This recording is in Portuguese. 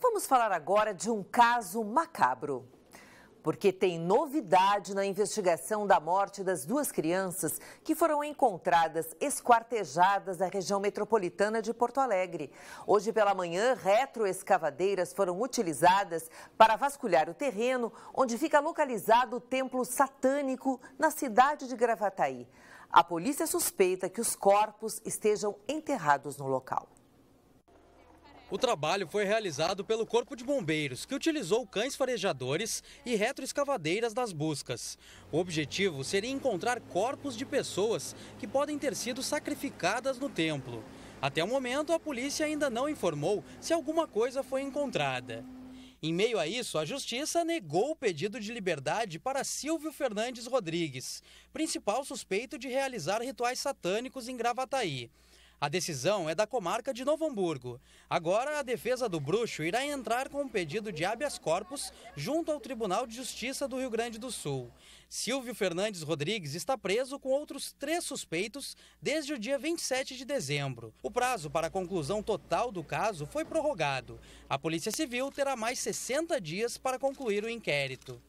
Vamos falar agora de um caso macabro. Porque tem novidade na investigação da morte das duas crianças que foram encontradas esquartejadas na região metropolitana de Porto Alegre. Hoje pela manhã, retroescavadeiras foram utilizadas para vasculhar o terreno onde fica localizado o templo satânico na cidade de Gravataí. A polícia suspeita que os corpos estejam enterrados no local. O trabalho foi realizado pelo Corpo de Bombeiros, que utilizou cães farejadores e retroescavadeiras nas buscas. O objetivo seria encontrar corpos de pessoas que podem ter sido sacrificadas no templo. Até o momento, a polícia ainda não informou se alguma coisa foi encontrada. Em meio a isso, a justiça negou o pedido de liberdade para Silvio Fernandes Rodrigues, principal suspeito de realizar rituais satânicos em Gravataí. A decisão é da comarca de Novo Hamburgo. Agora, a defesa do bruxo irá entrar com um pedido de habeas corpus junto ao Tribunal de Justiça do Rio Grande do Sul. Silvio Fernandes Rodrigues está preso com outros três suspeitos desde o dia 27 de dezembro. O prazo para a conclusão total do caso foi prorrogado. A Polícia Civil terá mais 60 dias para concluir o inquérito.